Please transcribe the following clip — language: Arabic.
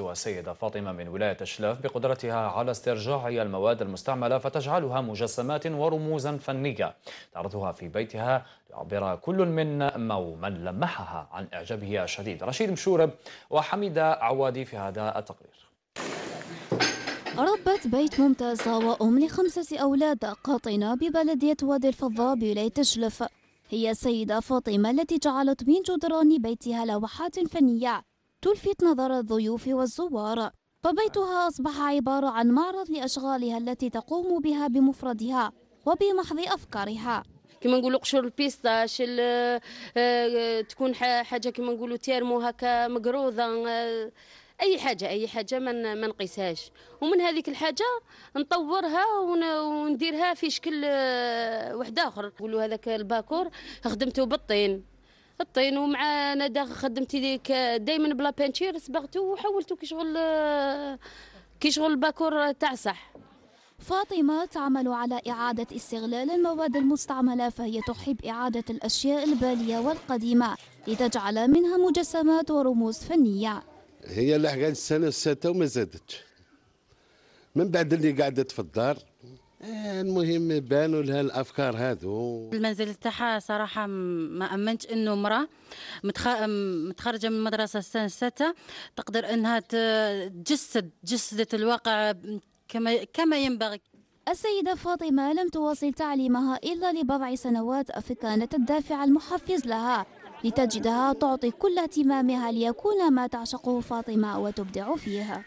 والسيدة فاطمة من ولاية الشلاف بقدرتها على استرجاع المواد المستعملة فتجعلها مجسمات ورموزا فنية تعرضها في بيتها ليعبر كل من أو من لمحها عن إعجابه الشديد رشيد مشورب وحميدة عوادي في هذا التقرير ربت بيت ممتازة وأم لخمسة أولاد قاطنة ببلدية وادي الفضاء بولاية تشلف هي السيدة فاطمة التي جعلت من جدران بيتها لوحات فنية تلفت نظر الضيوف والزوار فبيتها أصبح عبارة عن معرض لأشغالها التي تقوم بها بمفردها وبمحض أفكارها كما نقولوا قشور البيستاش آه، تكون حاجه كما نقولوا تيرمو هكا مقروضه آه، اي حاجه اي حاجه ما ما نقيسهاش ومن هذيك الحاجه نطورها ونديرها في شكل آه، واحد اخر نقولوا هذاك الباكور خدمته بالطين الطين ومع ندى خدمتي ديك دائما بلا بانتير صبغتو وحولتو كي شغل كي شغل باكور تاع صح فاطمة تعمل على إعادة استغلال المواد المستعملة فهي تحب إعادة الأشياء البالية والقديمة لتجعل منها مجسمات ورموز فنية هي لحقت السنة السادسة وما زادتش من بعد اللي قعدت في الدار المهم بانوا لها الافكار هذو المنزل تاعها صراحه ما امنتش انه امراه متخ... متخرجه من المدرسه السنه السته تقدر انها تجسد جسدت الواقع كما كما ينبغي السيدة فاطمة لم تواصل تعليمها إلا لبضع سنوات فكانت الدافع المحفز لها لتجدها تعطي كل اهتمامها ليكون ما تعشقه فاطمة وتبدع فيها